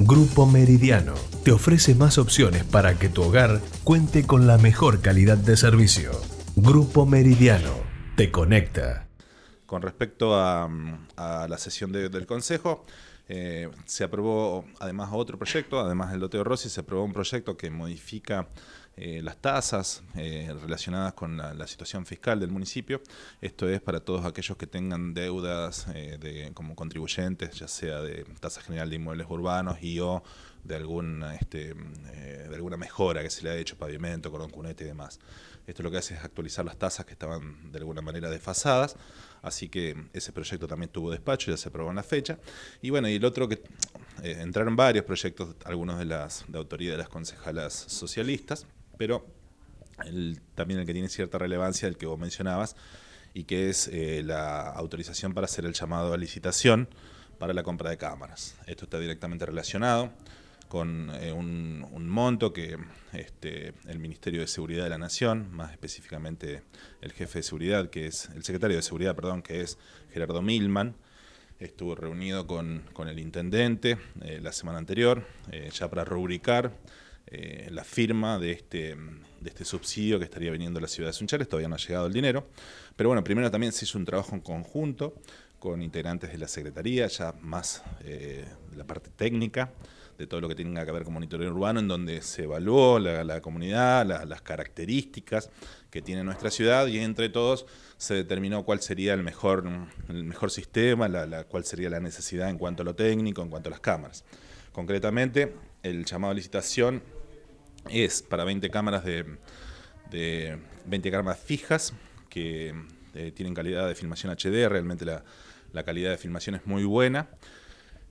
Grupo Meridiano te ofrece más opciones para que tu hogar cuente con la mejor calidad de servicio. Grupo Meridiano te conecta. Con respecto a, la sesión de, del Consejo, eh, se aprobó además otro proyecto, además del Loteo Rossi, se aprobó un proyecto que modifica eh, las tasas eh, relacionadas con la, situación fiscal del municipio. Esto es para todos aquellos que tengan deudas eh, como contribuyentes, ya sea de tasa general de inmuebles urbanos y o de, este, de alguna mejora que se le ha hecho, pavimento, cordón cunete y demás. Esto lo que hace es actualizar las tasas que estaban de alguna manera desfasadas, así que ese proyecto también tuvo despacho, ya se aprobó en la fecha. Y bueno, y el otro que entraron varios proyectos, algunos de las de de las concejalas socialistas pero también el que tiene cierta relevancia, el que vos mencionabas, y que es eh, la autorización para hacer el llamado a licitación para la compra de cámaras. Esto está directamente relacionado con eh, un, monto que este, el Ministerio de Seguridad de la Nación, más específicamente el jefe de seguridad, que es el secretario de seguridad, perdón, que es Gerardo Milman, estuvo reunido con, el intendente eh, la semana anterior, ya para rubricar eh, la firma de este, de este subsidio que estaría viniendo a la ciudad de Sunchales. Todavía no ha llegado el dinero. Pero bueno, primero también se hizo un trabajo en conjunto con integrantes de la Secretaría, ya más eh, la parte técnica, de todo lo que tenga que ver con monitoreo urbano, en donde se evaluó la, comunidad, las características que tiene nuestra ciudad y entre todos se determinó cuál sería el mejor, el mejor sistema, la, cuál sería la necesidad en cuanto a lo técnico, en cuanto a las cámaras. Concretamente, el llamado a licitación es para 20 cámaras de, 20 cámaras fijas que eh, tienen calidad de filmación HD, realmente la, calidad de filmación es muy buena.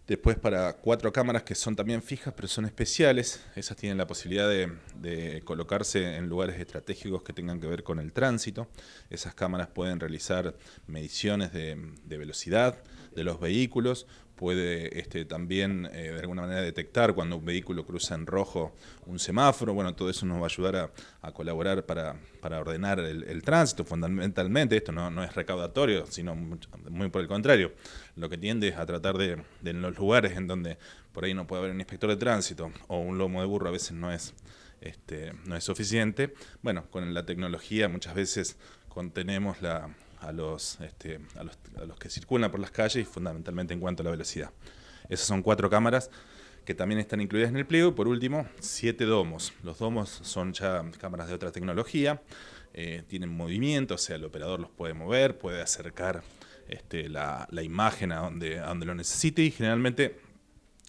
Después para cuatro cámaras que son también fijas, pero son especiales. Esas tienen la posibilidad de, colocarse en lugares estratégicos que tengan que ver con el tránsito. Esas cámaras pueden realizar mediciones de velocidad de los vehículos puede este, también eh, de alguna manera detectar cuando un vehículo cruza en rojo un semáforo. Bueno, todo eso nos va a ayudar a, colaborar para, ordenar el, tránsito. Fundamentalmente esto no, es recaudatorio, sino muy, por el contrario. Lo que tiende es a tratar de, de, los lugares en donde por ahí no puede haber un inspector de tránsito o un lomo de burro a veces no es, este, no es suficiente. Bueno, con la tecnología muchas veces contenemos la, a los, este, los, que circulan por las calles y fundamentalmente en cuanto a la velocidad. Esas son cuatro cámaras que también están incluidas en el pliego. Y por último, siete domos. Los domos son ya cámaras de otra tecnología, eh, tienen movimiento, o sea, el operador los puede mover, puede acercar este, la, imagen a donde, lo necesite y generalmente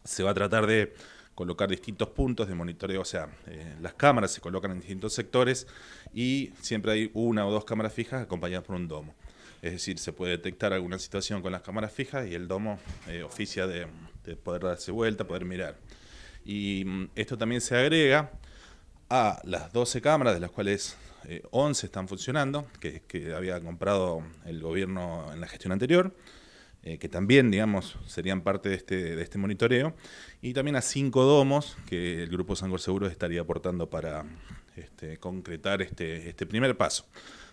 se va a tratar de colocar distintos puntos de monitoreo, o sea, eh, las cámaras se colocan en distintos sectores y siempre hay una o dos cámaras fijas acompañadas por un domo. Es decir, se puede detectar alguna situación con las cámaras fijas y el domo eh, oficia de, poder darse vuelta, poder mirar. Y mm, esto también se agrega a las 12 cámaras, de las cuales 11 eh, están funcionando, que, había comprado el gobierno en la gestión anterior, eh, que también, digamos, serían parte de este, de este monitoreo, y también a 5 domos que el Grupo Sangor Seguros estaría aportando para este, concretar este, este primer paso.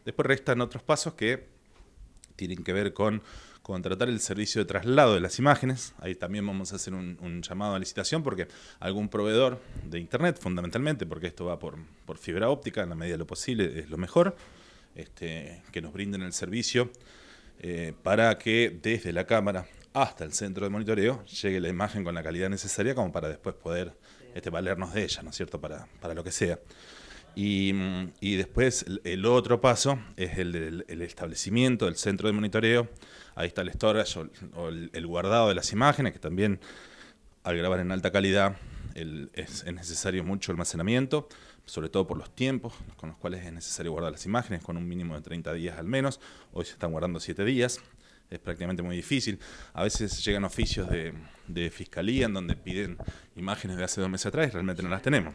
Después restan otros pasos que tienen que ver con contratar el servicio de traslado de las imágenes. Ahí también vamos a hacer un, llamado a licitación porque algún proveedor de Internet, fundamentalmente, porque esto va por, fibra óptica, en la medida de lo posible es lo mejor, este, que nos brinden el servicio eh, para que desde la cámara hasta el centro de monitoreo llegue la imagen con la calidad necesaria como para después poder este, valernos de ella, ¿no es cierto?, para, para lo que sea. Y, después el otro paso es el, establecimiento del centro de monitoreo. Ahí está el storage o, el, guardado de las imágenes, que también al grabar en alta calidad es, necesario mucho almacenamiento, sobre todo por los tiempos con los cuales es necesario guardar las imágenes, con un mínimo de 30 días al menos. Hoy se están guardando 7 días, es prácticamente muy difícil. A veces llegan oficios de, de fiscalía en donde piden imágenes de hace dos meses atrás y realmente no las tenemos.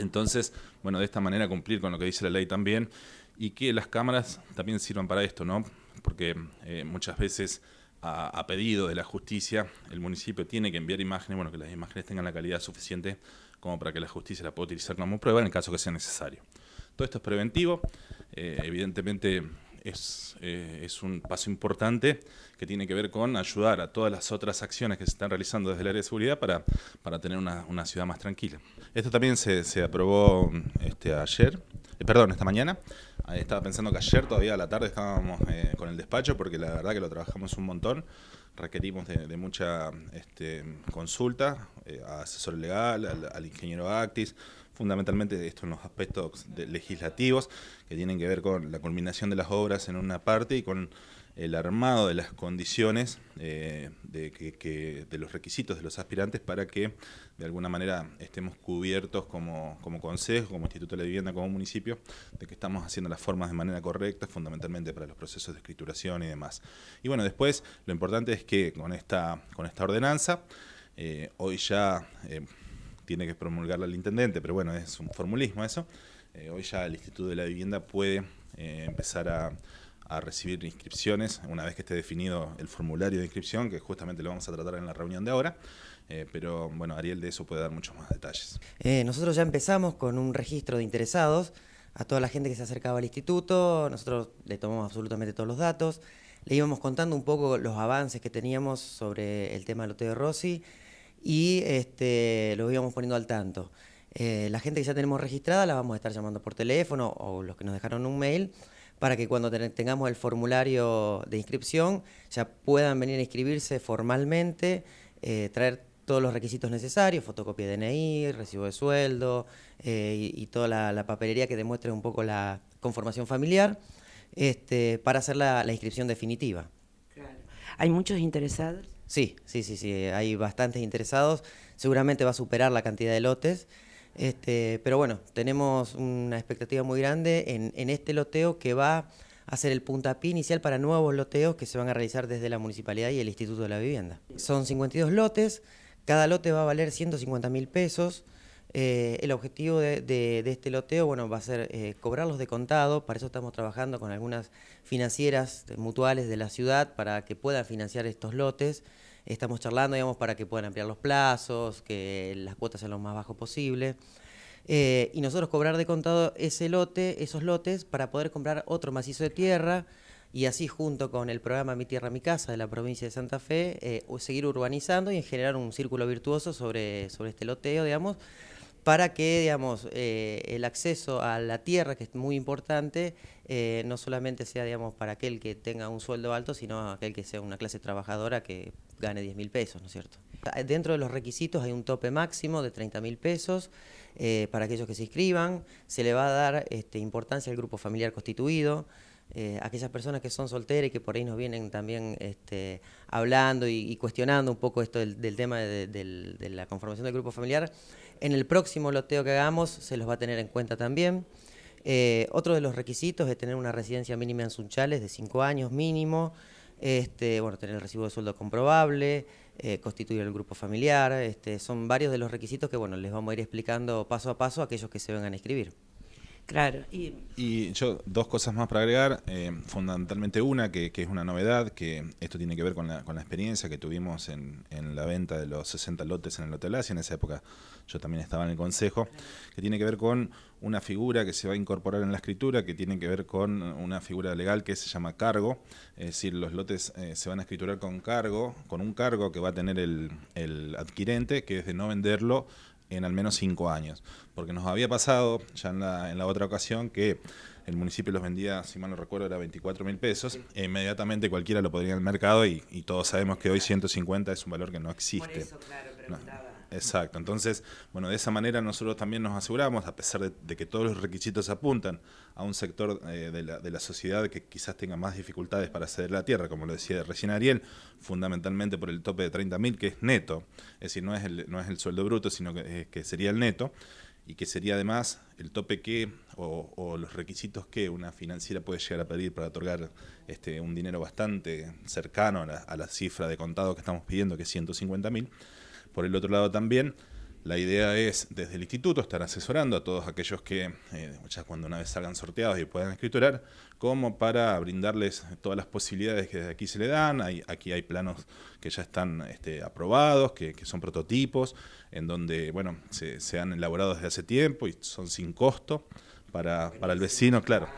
Entonces, bueno, de esta manera cumplir con lo que dice la ley también y que las cámaras también sirvan para esto, ¿no? Porque eh, muchas veces a, pedido de la justicia el municipio tiene que enviar imágenes, bueno, que las imágenes tengan la calidad suficiente como para que la justicia la pueda utilizar como prueba en el caso que sea necesario. Todo esto es preventivo, eh, evidentemente es, eh, es, un paso importante que tiene que ver con ayudar a todas las otras acciones que se están realizando desde el área de seguridad para, para tener una, una ciudad más tranquila. Esto también se, se aprobó este, ayer, eh, perdón, esta mañana. Eh, estaba pensando que ayer todavía a la tarde estábamos con el despacho porque la verdad que lo trabajamos un montón. Requerimos de, mucha este, consulta a asesor legal, al, al ingeniero Actis, fundamentalmente esto en los aspectos legislativos que tienen que ver con la culminación de las obras en una parte y con el armado de las condiciones eh, de, que, de los requisitos de los aspirantes para que de alguna manera estemos cubiertos como, Consejo, como Instituto de la Vivienda, como municipio, de que estamos haciendo las formas de manera correcta, fundamentalmente para los procesos de escrituración y demás. Y bueno, después lo importante es que con esta, con esta ordenanza, eh, hoy ya... Eh, tiene que promulgarla el intendente, pero bueno, es un formulismo eso. Eh, hoy ya el Instituto de la Vivienda puede eh, empezar a, recibir inscripciones una vez que esté definido el formulario de inscripción, que justamente lo vamos a tratar en la reunión de ahora. Eh, pero bueno, Ariel de eso puede dar muchos más detalles. nosotros ya empezamos con un registro de interesados a toda la gente que se acercaba al instituto, nosotros le tomamos absolutamente todos los datos, le íbamos contando un poco los avances que teníamos sobre el tema del Loteo Rossi y este, los íbamos poniendo al tanto. Eh, la gente que ya tenemos registrada la vamos a estar llamando por teléfono o los que nos dejaron un mail para que cuando tengamos el formulario de inscripción ya puedan venir a inscribirse formalmente, eh, traer todos los requisitos necesarios, fotocopia de DNI, recibo de sueldo eh, y, toda la, papelería que demuestre un poco la conformación familiar este, para hacer la, la inscripción definitiva. Claro. ¿Hay muchos interesados? Sí, sí, sí, sí, hay bastantes interesados. Seguramente va a superar la cantidad de lotes. Este, pero bueno, tenemos una expectativa muy grande en, en este loteo que va a ser el puntapié inicial para nuevos loteos que se van a realizar desde la municipalidad y el Instituto de la Vivienda. Son 52 lotes, cada lote va a valer 150 mil pesos. Eh, el objetivo de, este loteo bueno, va a ser eh, cobrarlos de contado, para eso estamos trabajando con algunas financieras mutuales de la ciudad para que puedan financiar estos lotes. Estamos charlando, digamos, para que puedan ampliar los plazos, que las cuotas sean lo más bajo posible. Eh, y nosotros cobrar de contado ese lote, esos lotes, para poder comprar otro macizo de tierra y así junto con el programa Mi Tierra, Mi Casa de la provincia de Santa Fe, seguir urbanizando y generar un círculo virtuoso sobre, sobre este loteo, digamos, para que digamos, eh, el acceso a la tierra, que es muy importante, eh, no solamente sea digamos, para aquel que tenga un sueldo alto, sino aquel que sea una clase trabajadora que gane 10 mil pesos, ¿no es cierto? Ah, dentro de los requisitos hay un tope máximo de 30 mil pesos eh, para aquellos que se inscriban, se le va a dar este, importancia al grupo familiar constituido, aquellas personas que son solteras y que por ahí nos vienen también este, hablando y, cuestionando un poco esto del, tema de, la conformación del grupo familiar, en el próximo loteo que hagamos se los va a tener en cuenta también. Eh, otro de los requisitos es tener una residencia mínima en Sunchales de 5 años mínimo, este, bueno, tener el recibo de sueldo comprobable, eh, constituir el grupo familiar, este, son varios de los requisitos que bueno, les vamos a ir explicando paso a paso a aquellos que se vengan a inscribir. Y, yo, dos cosas más para agregar. Eh, fundamentalmente una, que, es una novedad, que esto tiene que ver con la, experiencia que tuvimos en, la venta de los 60 lotes en el Hotel Asia. En esa época yo también estaba en el Consejo, que tiene que ver con una figura que se va a incorporar en la escritura, que tiene que ver con una figura legal que se llama cargo. Es decir, los lotes eh, se van a escriturar con cargo, con un cargo que va a tener el, el adquirente, que es de no venderlo en al menos cinco años. Porque nos había pasado ya en la, otra ocasión que el municipio los vendía, si mal no recuerdo, era 24 mil pesos, e inmediatamente cualquiera lo podría en el mercado y, todos sabemos que hoy 150 es un valor que no existe. Exacto, entonces, bueno, de esa manera nosotros también nos aseguramos, a pesar de, que todos los requisitos apuntan a un sector eh, de, la, sociedad que quizás tenga más dificultades para acceder a la tierra, como lo decía recién Ariel, fundamentalmente por el tope de 30.000, que es neto, es decir, no es el, no es el sueldo bruto, sino que, eh, sería el neto y que sería además el tope que o, los requisitos que una financiera puede llegar a pedir para otorgar este, un dinero bastante cercano a la, cifra de contado que estamos pidiendo, que es 150.000, por el otro lado también, la idea es desde el instituto estar asesorando a todos aquellos que, eh, cuando una vez salgan sorteados y puedan escriturar, como para brindarles todas las posibilidades que desde aquí se le dan. aquí hay planos que ya están este, aprobados, que, son prototipos, en donde bueno, se, han elaborado desde hace tiempo y son sin costo para, el vecino, claro.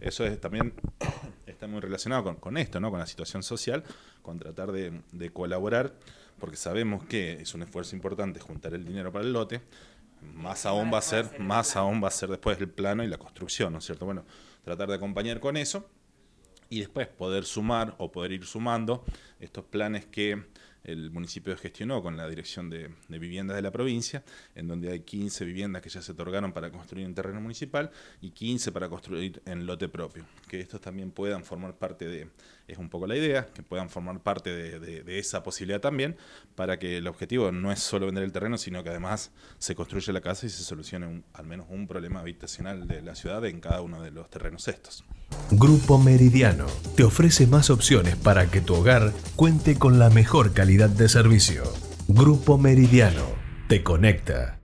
Eso es, también está muy relacionado con, esto, ¿no? con la situación social, con tratar de colaborar porque sabemos que es un esfuerzo importante juntar el dinero para el lote, más aún va a ser, más aún va a ser después el plano y la construcción, ¿no es cierto? Bueno, tratar de acompañar con eso y después poder sumar o poder ir sumando estos planes que el municipio gestionó con la Dirección de, de, Viviendas de la provincia, en donde hay 15 viviendas que ya se otorgaron para construir en terreno municipal y 15 para construir en lote propio. Que estos también puedan formar parte de es un poco la idea, que puedan formar parte de, esa posibilidad también, para que el objetivo no es solo vender el terreno, sino que además se construye la casa y se solucione al menos un problema habitacional de la ciudad en cada uno de los terrenos estos. Grupo Meridiano te ofrece más opciones para que tu hogar cuente con la mejor calidad de servicio. Grupo Meridiano te conecta.